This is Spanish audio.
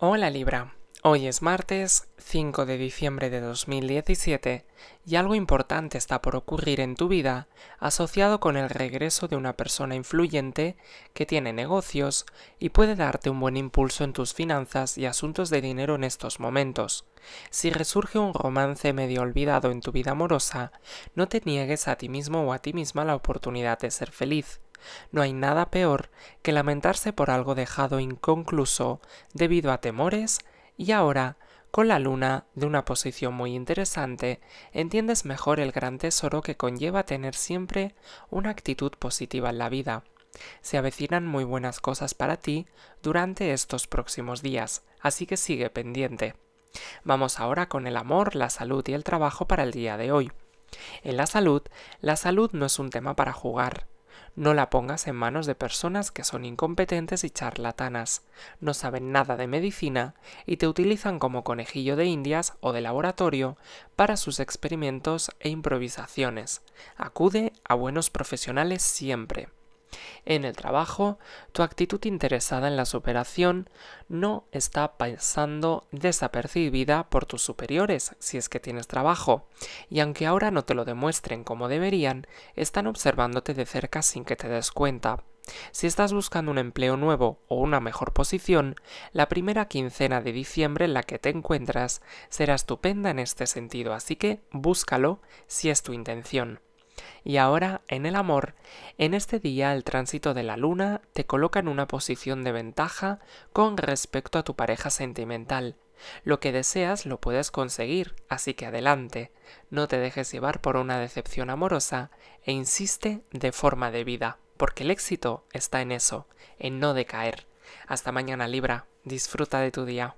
Hola Libra, hoy es martes 5 de diciembre de 2017 y algo importante está por ocurrir en tu vida asociado con el regreso de una persona influyente que tiene negocios y puede darte un buen impulso en tus finanzas y asuntos de dinero en estos momentos. Si resurge un romance medio olvidado en tu vida amorosa, no te niegues a ti mismo o a ti misma la oportunidad de ser feliz no hay nada peor que lamentarse por algo dejado inconcluso debido a temores y ahora, con la luna de una posición muy interesante, entiendes mejor el gran tesoro que conlleva tener siempre una actitud positiva en la vida. Se avecinan muy buenas cosas para ti durante estos próximos días, así que sigue pendiente. Vamos ahora con el amor, la salud y el trabajo para el día de hoy. En la salud, la salud no es un tema para jugar. No la pongas en manos de personas que son incompetentes y charlatanas, no saben nada de medicina y te utilizan como conejillo de indias o de laboratorio para sus experimentos e improvisaciones. Acude a buenos profesionales siempre. En el trabajo, tu actitud interesada en la superación no está pasando desapercibida por tus superiores si es que tienes trabajo, y aunque ahora no te lo demuestren como deberían, están observándote de cerca sin que te des cuenta. Si estás buscando un empleo nuevo o una mejor posición, la primera quincena de diciembre en la que te encuentras será estupenda en este sentido, así que búscalo si es tu intención. Y ahora, en el amor, en este día el tránsito de la luna te coloca en una posición de ventaja con respecto a tu pareja sentimental. Lo que deseas lo puedes conseguir, así que adelante, no te dejes llevar por una decepción amorosa e insiste de forma de vida, porque el éxito está en eso, en no decaer. Hasta mañana Libra, disfruta de tu día.